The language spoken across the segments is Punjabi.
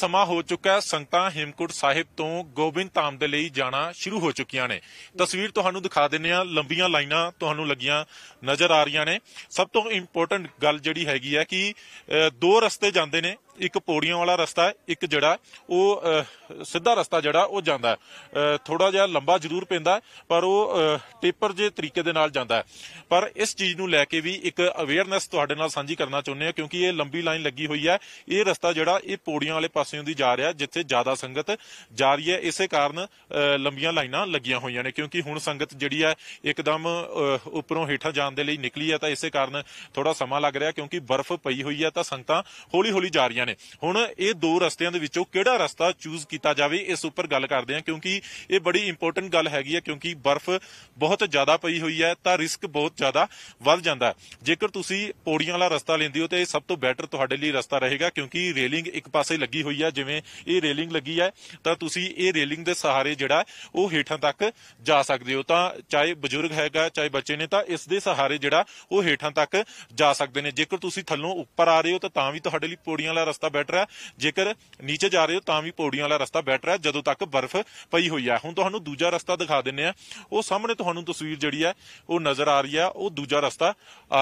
ਸਮਾਂ ਹੋ ਚੁੱਕਾ ਹੈ ਸੰਗਤਾਂ ਹੇਮਕੁੰਟ ਸਾਹਿਬ ਤੋਂ ਗੋਬਿੰਦ ਧਾਮ ਦੇ ਲਈ ਜਾਣਾ ਸ਼ੁਰੂ ਹੋ ਚੁੱਕੀਆਂ ਨੇ ਤਸਵੀਰ ਤੁਹਾਨੂੰ ਦਿਖਾ ਦਿੰਨੇ ਆ ਲੰਬੀਆਂ ਲਾਈਨਾਂ ਤੁਹਾਨੂੰ ਲੱਗੀਆਂ ਨਜ਼ਰ ਆ ਰਹੀਆਂ ਨੇ ਸਭ ਤੋਂ ਇੰਪੋਰਟੈਂਟ ਗੱਲ ਜਿਹੜੀ ਹੈਗੀ ਹੈ ਕਿ ਦੋ ਰਸਤੇ ਜਾਂਦੇ ਨੇ ਇੱਕ ਪੌੜੀਆਂ ਵਾਲਾ ਰਸਤਾ ਇੱਕ ਜਿਹੜਾ ਉਹ ਸਿੱਧਾ ਰਸਤਾ ਜਿਹੜਾ ਉਹ ਜਾਂਦਾ ਥੋੜਾ ਜਿਹਾ ਲੰਬਾ ਜ਼ਰੂਰ ਪੈਂਦਾ ਪਰ ਉਹ ਟੇਪਰ ਜੇ ਤਰੀਕੇ ਦੇ ਨਾਲ ਜਾਂਦਾ ਪਰ ਇਸ ਚੀਜ਼ ਨੂੰ ਲੈ ਕੇ ਵੀ ਇੱਕ ਅਵੇਅਰਨੈਸ ਤੁਹਾਡੇ ਨਾਲ ਸਾਂਝੀ ਕਰਨਾ ਚਾਹੁੰਦੇ ਹਾਂ ਕਿਉਂਕਿ ਇਹ ਲੰਬੀ ਲਾਈਨ ਲੱਗੀ ਹੋਈ ਹੈ ਇਹ ਰਸਤਾ ਜਿਹੜਾ ਇਹ ਪੌੜੀਆਂ ਵਾਲੇ ਪਾਸੇ ਦੀ ਜਾ ਰਿਹਾ ਜਿੱਥੇ ਜ਼ਿਆਦਾ ਸੰਗਤ ਜਾ ਰਹੀ ਹੈ ਇਸੇ ਕਾਰਨ ਲੰਬੀਆਂ ਲਾਈਨਾਂ ਲੱਗੀਆਂ ਹੋਈਆਂ ਨੇ ਕਿਉਂਕਿ ਹੁਣ ਸੰਗਤ ਜਿਹੜੀ ਹੈ ਇੱਕਦਮ ਉੱਪਰੋਂ ਹੇਠਾਂ ਜਾਣ ਦੇ ਲਈ ਨਿਕਲੀ ਹੈ ਤਾਂ ਇਸੇ ਕਾਰਨ ਥੋੜਾ ਸਮਾਂ ਲੱਗ ਰਿਹਾ ਕਿਉਂਕਿ ਬਰਫ਼ ਪਈ ਹੋਈ ਹੈ ਤਾਂ ਸੰਗਤਾਂ ਹੌਲੀ-ਹੌਲੀ ਜਾ ਰਹੀਆਂ ਨੇ ਹੁਣ ਇਹ ਦੋ ਰਸਤਿਆਂ ਦੇ ਵਿੱਚੋਂ ਕਿਹੜਾ ਰਸਤਾ ਚੂਜ਼ ਕੀਤਾ ਜਾਵੇ ਇਸ ਉੱਪਰ ਗੱਲ ਕਰਦੇ ਹਾਂ ਕਿਉਂਕਿ ਇਹ ਬੜੀ ਇੰਪੋਰਟੈਂਟ ਗੱਲ ਹੈਗੀ ਹੈ ਕਿਉਂਕਿ ਬਰਫ਼ ਬਹੁਤ ਜ਼ਿਆਦਾ ਪਈ ਹੋਈ ਹੈ ਤਾਂ ਰਿਸਕ ਬਹੁਤ ਜ਼ਿਆਦਾ ਵੱਧ ਜਾਂਦਾ ਜੇਕਰ ਤੁਸੀਂ ਪੌੜੀਆਂ ਵਾਲਾ ਰਸਤਾ ਲੈਂਦੇ ਹੋ ਤੇ ਇਹ ਸਭ ਤੋਂ ਬੈਟਰ ਤੁਹਾਡੇ ਲਈ ਰਸਤਾ ਰਹੇਗਾ ਕਿਉਂਕਿ ਰੇਲਿੰਗ ਇੱਕ ਪਾਸੇ ਲੱਗੀ ਹੋਈ ਹੈ ਜਿਵੇਂ ਇਹ ਰੇਲਿੰਗ ਲੱਗੀ ਹੈ ਤਾਂ ਤੁਸੀਂ ਇਹ ਰੇਲਿੰਗ ਦੇ ਸਹਾਰੇ ਜਿਹੜਾ ਉਹ ਹੇਠਾਂ ਤੱਕ ਜਾ ਸਕਦੇ ਹੋ ਤਾਂ ਚਾਹੇ ਬਜ਼ੁਰਗ ਹੈਗਾ ਚਾਹੇ ਬੱਚੇ ਨੇ ਤਾਂ ਇਸ ਦੇ ਸਹਾਰੇ ਜਿਹੜਾ ਉਹ ਹੇਠਾਂ ਤੱਕ ਜਾ ਸਕਦੇ ਨੇ ਜੇਕਰ ਤੁਸੀਂ ਥੱਲੋਂ ਉੱਪਰ ਆ ਰਹੇ ਹੋ ਤਾਂ ਤਾਂ ਵੀ ਤੁਹਾਡੇ ਲਈ ਪੌੜੀਆਂ ਵਾਲਾ ਰਸਤਾ ਬੈਟਰ ਹੈ ਜੇਕਰ ਨੀਚੇ ਜਾ ਰਹੇ ਹੋ ਤਾਂ ਵੀ ਪੌੜੀਆਂ ਵਾਲਾ ਰਸਤਾ ਬੈਟਰ ਹੈ ਜਦੋਂ ਤੱਕ ਬਰਫ਼ ਪਈ ਹੋਈ ਹੈ ਹੁਣ ਤੁਹਾਨੂੰ ਦੂਜਾ ਰਸਤਾ ਦਿਖਾ ਦਿੰਨੇ ਆ ਉਹ ਸਾਹਮਣੇ ਤੁਹਾਨੂੰ ਤਸਵੀਰ ਜਿਹੜੀ ਹੈ ਉਹ ਨਜ਼ਰ ਆ ਰਹੀ ਹੈ ਉਹ ਦੂਜਾ ਰਸਤਾ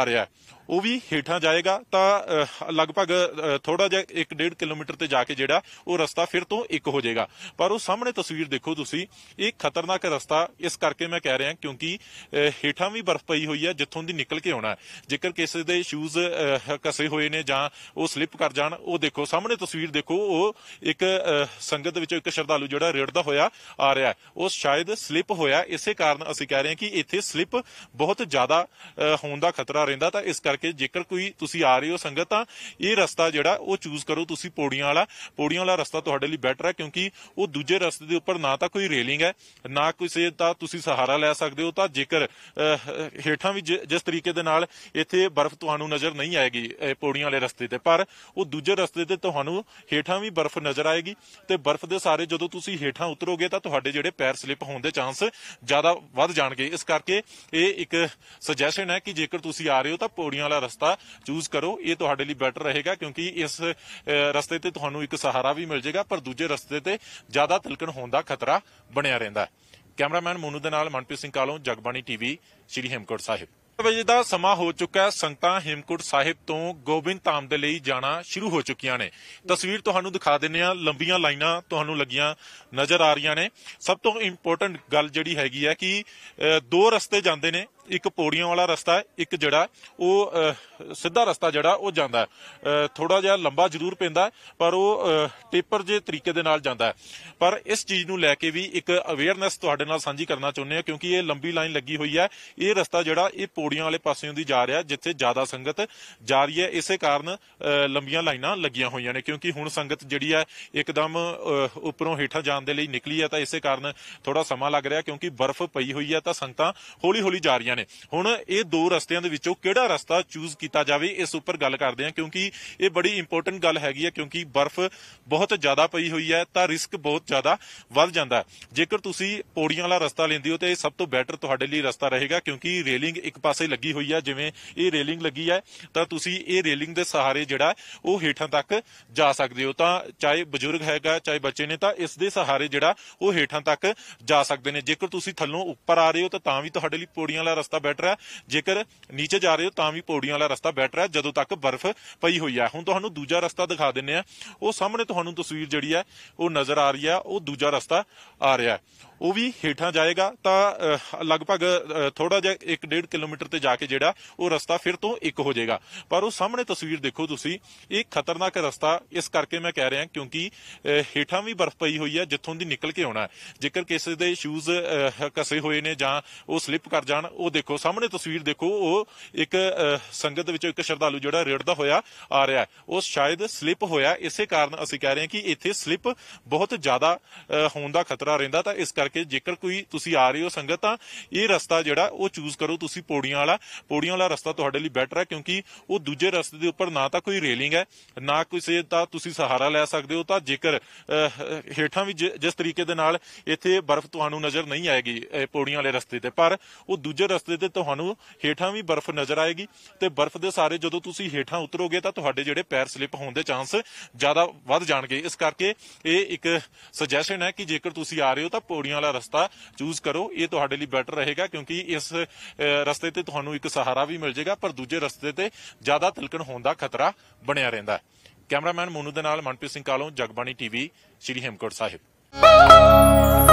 ਆ ਰਿਹਾ ਉਹ ਵੀ ਹੇਠਾਂ ਜਾਏਗਾ ਤਾਂ ਲਗਭਗ ਥੋੜਾ ਜਿਹਾ 1.5 ਕਿਲੋਮੀਟਰ ਤੇ ਜਾ ਕੇ ਜਿਹੜਾ ਉਹ ਰਸਤਾ ਫਿਰ ਤੋਂ ਇੱਕ ਹੋ ਜਾਏਗਾ ਪਰ ਉਹ ਸਾਹਮਣੇ ਤਸਵੀਰ ਦੇਖੋ ਤੁਸੀਂ ਇਹ ਖਤਰਨਾਕ ਰਸਤਾ ਇਸ ਕਰਕੇ ਮੈਂ ਕਹਿ ਰਿਹਾ ਕਿਉਂਕਿ ਹੇਠਾਂ ਵੀ ਬਰਫ਼ ਪਈ ਹੋਈ ਹੈ ਜਿੱਥੋਂ ਦੀ ਨਿਕਲ ਕੇ ਆਉਣਾ ਜੇਕਰ ਕਿਸੇ ਦੇ ਸ਼ੂਜ਼ ਕਸੇ ਹੋਏ ਨੇ ਜਾਂ ਉਹ ਸਲਿੱਪ ਕਰ ਜਾਣ ਉਹ ਦੇਖੋ ਸਾਹਮਣੇ ਤਸਵੀਰ ਦੇਖੋ ਉਹ ਇੱਕ ਸੰਗਤ ਦੇ ਵਿੱਚੋਂ ਇੱਕ ਸ਼ਰਧਾਲੂ ਜਿਹੜਾ ਰੇੜਦਾ ਹੋਇਆ ਆ ਰਿਹਾ ਉਹ ਸ਼ਾਇਦ ਸਲਿੱਪ ਹੋਇਆ ਇਸੇ ਕਾਰਨ ਅਸੀਂ ਕਹਿ ਰਹੇ ਹਾਂ ਕਿ ਇੱਥੇ ਸਲਿੱਪ ਬਹੁਤ ਜ਼ਿਆਦਾ ਹੋਣ ਦਾ ਖਤਰਾ ਰਹਿੰਦਾ ਤਾਂ ਇਸ ਕਰਕੇ ਕਰਕੇ ਜੇਕਰ ਕੋਈ ਤੁਸੀਂ ਆ ਰਹੇ ਹੋ ਸੰਗਤ ਤਾਂ ਇਹ ਰਸਤਾ ਜਿਹੜਾ ਉਹ ਚੂਜ਼ ਕਰੋ ਤੁਸੀਂ ਪੌੜੀਆਂ ਵਾਲਾ ਪੌੜੀਆਂ ਵਾਲਾ ਰਸਤਾ ਤੁਹਾਡੇ ਲਈ ਬੈਟਰ ਹੈ ਕਿਉਂਕਿ ਉਹ ਦੂਜੇ ਰਸਤੇ ਦੇ ਉੱਪਰ ਨਾ ਤਾਂ ਕੋਈ ਰੇਲਿੰਗ ਹੈ ਨਾ ਕਿਸੇ ਦਾ ਤੁਸੀਂ ਸਹਾਰਾ ਲੈ ਸਕਦੇ ਹੋ ਤਾਂ ਜੇਕਰ ਹੇਠਾਂ ਵੀ ਜਿਸ ਤਰੀਕੇ ਦੇ ਨਾਲ ਇੱਥੇ ਬਰਫ਼ ਤੁਹਾਨੂੰ ਨਜ਼ਰ ਨਹੀਂ ਆਏਗੀ ਪੌੜੀਆਂ ਵਾਲੇ ਰਸਤੇ ਤੇ ਪਰ ਉਹ ਦੂਜੇ ਰਸਤੇ ਤੇ ਤੁਹਾਨੂੰ ਹੇਠਾਂ ਵੀ ਬਰਫ਼ ਨਜ਼ਰ ਆਏਗੀ ਤੇ ਬਰਫ਼ ਦੇ ਸਾਰੇ ਜਦੋਂ ਤੁਸੀਂ ਹੇਠਾਂ ਉਤਰੋਗੇ ਤਾਂ ਤੁਹਾਡੇ ਜਿਹੜੇ ਪੈਰ ਸਲਿਪ ਹੋਣ ਦੇ ਚਾਂਸ ਜ਼ਿਆਦਾ ਵੱਧ ਜਾਣਗੇ ਇਸ ਕਰਕੇ ਇਹ ਇੱਕ ਸੁਜੈਸ਼ਨ ਹੈ ਕਿ ਜੇਕਰ ਤੁਸੀਂ ਆ ਰਹੇ ਹੋ ਤਾਂ ਪੌੜੀਆਂ ਵਾਲਾ ਰਸਤਾ ਚੂਜ਼ ਕਰੋ ਇਹ ਤੁਹਾਡੇ ਲਈ ਬੈਟਰ ਰਹੇਗਾ ਕਿਉਂਕਿ ਇਸ ਰਸਤੇ ਤੇ ਤੁਹਾਨੂੰ ਇੱਕ ਸਹਾਰਾ ਵੀ ਮਿਲ ਜਾਏਗਾ ਪਰ ਦੂਜੇ ਰਸਤੇ ਤੇ ਜ਼ਿਆਦਾ ਤਿਲਕਣ ਹੋਣ ਦਾ ਖਤਰਾ ਬਣਿਆ ਰਹਿੰਦਾ ਕੈਮਰਾਮੈਨ ਮੋਨੂ ਦੇ ਨਾਲ ਮਨਪ੍ਰੀਤ ਸਿੰਘ ਕਾਲੋਂ ਜਗਬਾਣੀ ਟੀਵੀ ਸ਼੍ਰੀ ਹਿਮਕੋਟ ਸਾਹਿਬ ਵਜੇ ਦਾ ਸਮਾਂ ਹੋ ਚੁੱਕਾ ਹੈ ਸੰਗਤਾਂ ਹਿਮਕੁਟ ਸਾਹਿਬ ਤੋਂ ਗੋਬਿੰਦ ਧਾਮ ਦੇ ਲਈ ਜਾਣਾ ਸ਼ੁਰੂ ਹੋ ਚੁੱਕੀਆਂ ਨੇ ਤਸਵੀਰ ਤੁਹਾਨੂੰ ਦਿਖਾ ਦਿੰਨੇ ਆ ਲੰਬੀਆਂ ਲਾਈਨਾਂ ਤੁਹਾਨੂੰ ਲੱਗੀਆਂ ਨਜ਼ਰ ਆ ਰਹੀਆਂ ਨੇ ਸਭ ਤੋਂ ਇੰਪੋਰਟੈਂਟ ਗੱਲ ਜਿਹੜੀ ਹੈਗੀ ਹੈ ਕਿ ਦੋ ਰਸਤੇ ਜਾਂਦੇ ਨੇ ਇੱਕ ਪੌੜੀਆਂ ਵਾਲਾ ਰਸਤਾ ਹੈ ਇੱਕ ਜਿਹੜਾ ਉਹ ਸਿੱਧਾ ਰਸਤਾ ਜਿਹੜਾ ਉਹ ਜਾਂਦਾ ਥੋੜਾ ਜਿਹਾ ਲੰਬਾ ਜ਼ਰੂਰ ਪੈਂਦਾ ਪਰ ਉਹ ਟੇਪਰ ਜੇ ਤਰੀਕੇ ਦੇ ਨਾਲ ਜਾਂਦਾ ਪਰ ਇਸ ਚੀਜ਼ ਨੂੰ ਲੈ ਕੇ ਵੀ ਇੱਕ ਅਵੇਅਰਨੈਸ ਤੁਹਾਡੇ ਨਾਲ ਸਾਂਝੀ ਕਰਨਾ ਚਾਹੁੰਦੇ ਹਾਂ ਕਿਉਂਕਿ ਇਹ ਲੰਬੀ ਲਾਈਨ ਲੱਗੀ ਹੋਈ ਹੈ ਇਹ ਰਸਤਾ ਜਿਹੜਾ ਇਹ ਪੌੜੀਆਂ ਵਾਲੇ ਪਾਸਿਓਂ ਦੀ ਜਾ ਰਿਹਾ ਜਿੱਥੇ ਜ਼ਿਆਦਾ ਸੰਗਤ ਜਾ ਰਹੀ ਹੈ ਇਸੇ ਕਾਰਨ ਲੰਬੀਆਂ ਲਾਈਨਾਂ ਲੱਗੀਆਂ ਹੋਈਆਂ ਨੇ ਕਿਉਂਕਿ ਹੁਣ ਸੰਗਤ ਜਿਹੜੀ ਹੈ ਇੱਕਦਮ ਉੱਪਰੋਂ ਹੇਠਾਂ ਜਾਣ ਦੇ ਲਈ ਨਿਕਲੀ ਹੈ ਤਾਂ ਇਸੇ ਕਾਰਨ ਥੋੜਾ ਸਮਾਂ ਲੱਗ ਰਿਹਾ ਕਿਉਂਕਿ ਬਰਫ਼ ਪਈ ਹੋਈ ਹੈ ਤਾਂ ਸੰਗਤਾਂ ਹੌਲੀ-ਹੌਲੀ ਜਾ ਰਹੀਆਂ ਨੇ ਹੁਣ ਇਹ ਦੋ ਰਸਤਿਆਂ ਦੇ ਵਿੱਚੋਂ ਕਿਹੜਾ ਰਸਤਾ ਚੂਜ਼ ਕੀਤਾ ਜਾਵੇ ਇਸ ਉੱਪਰ ਗੱਲ ਕਰਦੇ ਹਾਂ ਕਿਉਂਕਿ ਇਹ ਬੜੀ ਇੰਪੋਰਟੈਂਟ ਗੱਲ ਹੈਗੀ ਹੈ ਕਿਉਂਕਿ ਬਰਫ਼ ਬਹੁਤ ਜ਼ਿਆਦਾ ਪਈ ਹੋਈ ਹੈ ਤਾਂ ਰਿਸਕ ਬਹੁਤ ਜ਼ਿਆਦਾ ਵੱਧ ਜਾਂਦਾ ਜੇਕਰ ਤੁਸੀਂ ਪੌੜੀਆਂ ਵਾਲਾ ਰਸਤਾ ਲੈਂਦੇ ਹੋ ਤੇ ਇਹ ਸਭ ਤੋਂ ਬੈਟਰ ਤੁਹਾਡੇ ਲਈ ਰਸਤਾ ਰਹੇਗਾ ਕਿਉਂਕਿ ਰੇਲਿੰਗ ਇੱਕ ਪਾਸੇ ਲੱਗੀ ਹੋਈ ਹੈ ਜਿਵੇਂ ਇਹ ਰੇਲਿੰਗ ਲੱਗੀ ਹੈ ਤਾਂ ਤੁਸੀਂ ਇਹ ਰੇਲਿੰਗ ਦੇ ਸਹਾਰੇ ਜਿਹੜਾ ਉਹ ਹੇਠਾਂ ਤੱਕ ਜਾ ਸਕਦੇ ਹੋ ਤਾਂ ਚਾਹੇ ਬਜ਼ੁਰਗ ਹੈਗਾ ਚਾਹੇ ਬੱਚੇ ਨੇ ਤਾਂ ਇਸ ਦੇ ਸਹਾਰੇ ਜਿਹੜਾ ਉਹ ਹੇਠਾਂ ਤੱਕ ਜਾ ਸਕਦੇ ਨੇ ਜੇਕਰ ਤੁਸੀਂ ਥੱਲੋਂ ਉੱਪਰ ਆ ਰਹੇ ਹੋ ਤਾਂ ਤਾਂ ਵੀ ਤੁਹਾਡੇ ਲਈ ਪੌੜੀਆਂ ਵਾਲਾ ਰਸਤਾ ਬੈਟਰ ਹੈ ਜੇਕਰ ਨੀਚੇ ਜਾ ਰਹੇ ਹੋ ਤਾਂ ਵੀ ਪੌੜੀਆਂ ਵਾਲਾ ਰਸਤਾ ਬੈਟਰ ਹੈ ਜਦੋਂ ਤੱਕ ਬਰਫ਼ ਪਈ ਹੋਈ ਹੈ ਹੁਣ ਤੁਹਾਨੂੰ ਦੂਜਾ ਰਸਤਾ ਦਿਖਾ ਦਿੰਨੇ ਆ ਉਹ ਸਾਹਮਣੇ ਤੁਹਾਨੂੰ ਤਸਵੀਰ ਜਿਹੜੀ ਹੈ ਉਹ ਨਜ਼ਰ ਆ ਰਹੀ ਹੈ ਉਹ ਦੂਜਾ ਰਸਤਾ ਆ ਰਿਹਾ ਹੈ ਉਹ ਵੀ ਹੇਠਾਂ ਜਾਏਗਾ ਤਾਂ ਲਗਭਗ ਥੋੜਾ ਜਿਹਾ 1.5 ਕਿਲੋਮੀਟਰ ਤੇ ਜਾ ਕੇ ਜਿਹੜਾ ਉਹ ਰਸਤਾ ਫਿਰ ਤੋਂ ਇੱਕ ਹੋ ਜਾਏਗਾ ਪਰ ਉਹ ਸਾਹਮਣੇ ਤਸਵੀਰ ਦੇਖੋ ਤੁਸੀਂ ਇਹ ਖਤਰਨਾਕ ਰਸਤਾ ਇਸ ਕਰਕੇ ਮੈਂ ਕਹਿ ਰਿਹਾ ਕਿਉਂਕਿ ਹੇਠਾਂ ਵੀ ਬਰਫ਼ ਪਈ ਹੋਈ ਹੈ ਜਿੱਥੋਂ ਦੀ ਨਿਕਲ ਕੇ ਆਉਣਾ ਜੇਕਰ ਕਿਸੇ ਦੇ ਸ਼ੂਜ਼ ਕਸੇ ਹੋਏ ਨੇ ਜਾਂ ਉਹ ਸਲਿੱਪ ਕਰ ਜਾਣ ਉਹ ਦੇਖੋ ਸਾਹਮਣੇ ਤਸਵੀਰ ਦੇਖੋ ਉਹ ਇੱਕ ਸੰਗਤ ਵਿੱਚੋਂ ਇੱਕ ਸ਼ਰਧਾਲੂ ਜਿਹੜਾ ਰੇੜਦਾ ਹੋਇਆ ਆ ਰਿਹਾ ਉਹ ਸ਼ਾਇਦ ਸਲਿੱਪ ਹੋਇਆ ਇਸੇ ਕਾਰਨ ਅਸੀਂ ਕਹਿ ਰਹੇ ਹਾਂ ਕਿ ਇੱਥੇ ਸਲਿੱਪ ਬਹੁਤ ਜ਼ਿਆਦਾ ਹੋਣ ਦਾ ਖਤਰਾ ਰਹਿੰਦਾ ਤਾਂ ਇਸ ਕਰਕੇ ਕਰਕੇ ਜੇਕਰ ਕੋਈ ਤੁਸੀਂ ਆ ਰਹੇ ਹੋ ਸੰਗਤ ਤਾਂ ਇਹ ਰਸਤਾ ਜਿਹੜਾ ਉਹ ਚੂਜ਼ ਕਰੋ ਤੁਸੀਂ ਪੌੜੀਆਂ ਵਾਲਾ ਪੌੜੀਆਂ ਵਾਲਾ ਰਸਤਾ ਤੁਹਾਡੇ ਲਈ ਬੈਟਰ ਹੈ ਕਿਉਂਕਿ ਉਹ ਦੂਜੇ ਰਸਤੇ ਦੇ ਉੱਪਰ ਨਾ ਤਾਂ ਕੋਈ ਰੇਲਿੰਗ ਹੈ ਨਾ ਕਿਸੇ ਦਾ ਤੁਸੀਂ ਸਹਾਰਾ ਲੈ ਸਕਦੇ ਹੋ ਤਾਂ ਜੇਕਰ ਹੇਠਾਂ ਵੀ ਜਿਸ ਤਰੀਕੇ ਦੇ ਨਾਲ ਇੱਥੇ ਬਰਫ਼ ਤੁਹਾਨੂੰ ਨਜ਼ਰ ਨਹੀਂ ਆਏਗੀ ਪੌੜੀਆਂ ਵਾਲੇ ਰਸਤੇ ਤੇ ਪਰ ਉਹ ਦੂਜੇ ਰਸਤੇ ਤੇ ਤੁਹਾਨੂੰ ਹੇਠਾਂ ਵੀ ਬਰਫ਼ ਨਜ਼ਰ ਆਏਗੀ ਤੇ ਬਰਫ਼ ਦੇ ਸਾਰੇ ਜਦੋਂ ਤੁਸੀਂ ਹੇਠਾਂ ਉਤਰੋਗੇ ਤਾਂ ਤੁਹਾਡੇ ਜਿਹੜੇ ਪੈਰ ਸਲਿਪ ਹੋਣ ਦੇ ਚਾਂਸ ਜ਼ਿਆਦਾ ਵੱਧ ਜਾਣਗੇ ਇਸ ਕਰਕੇ ਇਹ ਇੱਕ ਸੁਜੈਸ਼ਨ ਹੈ ਕਿ ਜੇਕਰ ਤੁਸੀਂ ਆ ਰਹੇ ਹੋ ਤਾਂ ਪੌੜੀਆਂ ਵਾਲਾ ਰਸਤਾ ਚੂਜ਼ ਕਰੋ ਇਹ ਤੁਹਾਡੇ ਲਈ ਬੈਟਰ ਰਹੇਗਾ ਕਿਉਂਕਿ ਇਸ ਰਸਤੇ ਤੇ ਤੁਹਾਨੂੰ ਇੱਕ ਸਹਾਰਾ ਵੀ ਮਿਲ ਜਾਏਗਾ ਪਰ ਦੂਜੇ ਰਸਤੇ ਤੇ ਜ਼ਿਆਦਾ ਤਿਲਕਣ ਹੋਣ ਦਾ ਖਤਰਾ ਬਣਿਆ ਰਹਿੰਦਾ ਹੈ ਕੈਮਰਾਮੈਨ ਮੋਨੂ ਦੇ ਨਾਲ ਮਨਪ੍ਰੀਤ ਸਿੰਘ ਕਾਲੋਂ ਜਗਬਾਣੀ ਟੀਵੀ ਸ਼੍ਰੀ ਹਿਮਕੋਟ ਸਾਹਿਬ